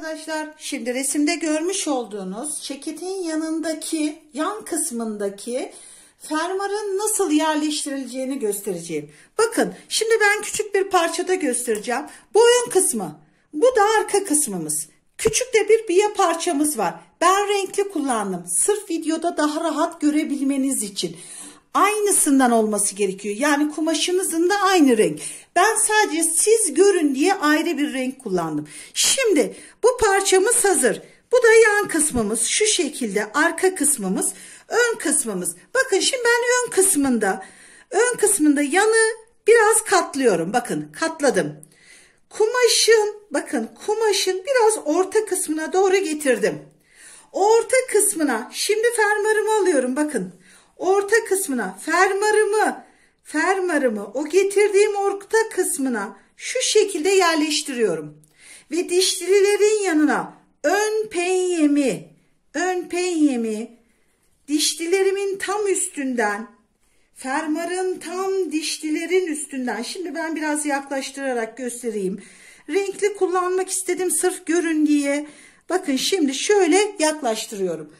Arkadaşlar şimdi resimde görmüş olduğunuz ceketin yanındaki yan kısmındaki fermuarın nasıl yerleştirileceğini göstereceğim. Bakın şimdi ben küçük bir parçada göstereceğim. Bu ön kısmı bu da arka kısmımız. Küçük de bir biye parçamız var. Ben renkli kullandım. Sırf videoda daha rahat görebilmeniz için aynısından olması gerekiyor. Yani kumaşınızın da aynı renk. Ben sadece siz görün diye ayrı bir renk kullandım. Şimdi bu parçamız hazır. Bu da yan kısmımız şu şekilde arka kısmımız ön kısmımız. Bakın şimdi ben ön kısmında ön kısmında yanı biraz katlıyorum. Bakın katladım. Kumaşın bakın kumaşın biraz orta kısmına doğru getirdim. Orta kısmına şimdi fermuarımı alıyorum bakın orta kısmına fermarımı fermarımı o getirdiğim orta kısmına şu şekilde yerleştiriyorum. Ve dişlilerin yanına ön penyemi ön penyemi dişlilerimin tam üstünden fermarın tam dişlilerin üstünden şimdi ben biraz yaklaştırarak göstereyim. Renkli kullanmak istedim sırf görün diye. Bakın şimdi şöyle yaklaştırıyorum.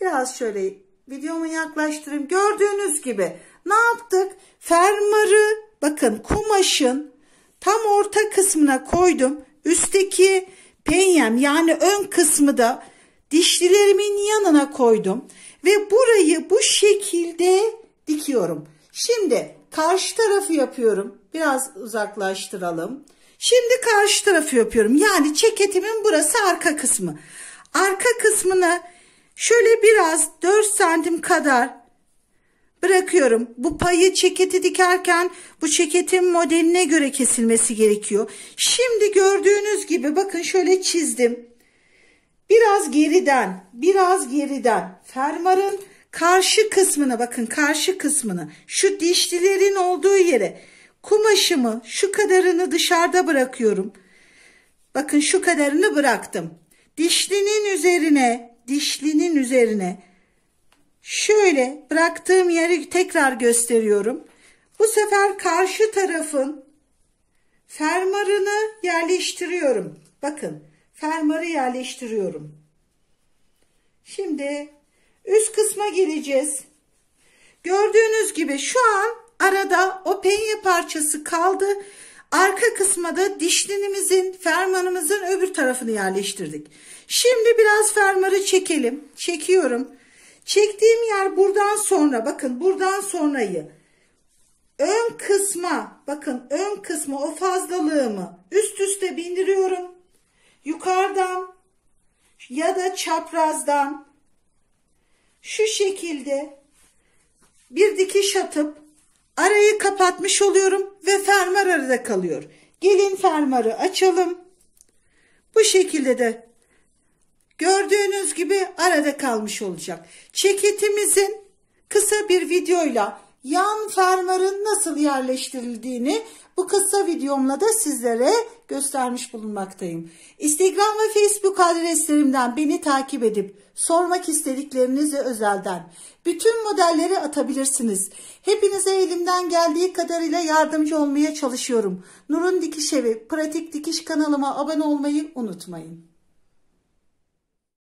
Biraz şöyle videomu yaklaştırayım. Gördüğünüz gibi ne yaptık? Fermarı bakın kumaşın tam orta kısmına koydum. Üstteki penyem yani ön kısmı da dişlilerimin yanına koydum. Ve burayı bu şekilde dikiyorum. Şimdi karşı tarafı yapıyorum. Biraz uzaklaştıralım. Şimdi karşı tarafı yapıyorum. Yani ceketimin burası arka kısmı. Arka kısmına Şöyle biraz 4 santim kadar bırakıyorum. Bu payı çeketi dikerken bu çeketin modeline göre kesilmesi gerekiyor. Şimdi gördüğünüz gibi bakın şöyle çizdim. Biraz geriden, biraz geriden fermarın karşı kısmına bakın karşı kısmını. şu dişlilerin olduğu yere kumaşımı şu kadarını dışarıda bırakıyorum. Bakın şu kadarını bıraktım. Dişlinin üzerine dişlinin üzerine şöyle bıraktığım yeri tekrar gösteriyorum. Bu sefer karşı tarafın fermarını yerleştiriyorum. Bakın fermarı yerleştiriyorum. Şimdi üst kısma geleceğiz. Gördüğünüz gibi şu an arada o penye parçası kaldı. Arka kısma da dişlinimizin, fermanımızın öbür tarafını yerleştirdik. Şimdi biraz fermarı çekelim. Çekiyorum. Çektiğim yer buradan sonra bakın buradan sonrayı ön kısma bakın ön kısma o fazlalığımı üst üste bindiriyorum. Yukarıdan ya da çaprazdan şu şekilde bir dikiş atıp arayı kapatmış oluyorum ve fer yarıda kalıyor. Gelin fermarı açalım. Bu şekilde de gördüğünüz gibi arada kalmış olacak. Çeketimizin kısa bir videoyla yan fermuarın nasıl yerleştirildiğini bu kısa videomla da sizlere göstermiş bulunmaktayım. Instagram ve Facebook adreslerimden beni takip edip sormak istediklerinizi özelden bütün modelleri atabilirsiniz. Hepinize elimden geldiği kadarıyla yardımcı olmaya çalışıyorum. Nur'un Dikiş Evi pratik dikiş kanalıma abone olmayı unutmayın.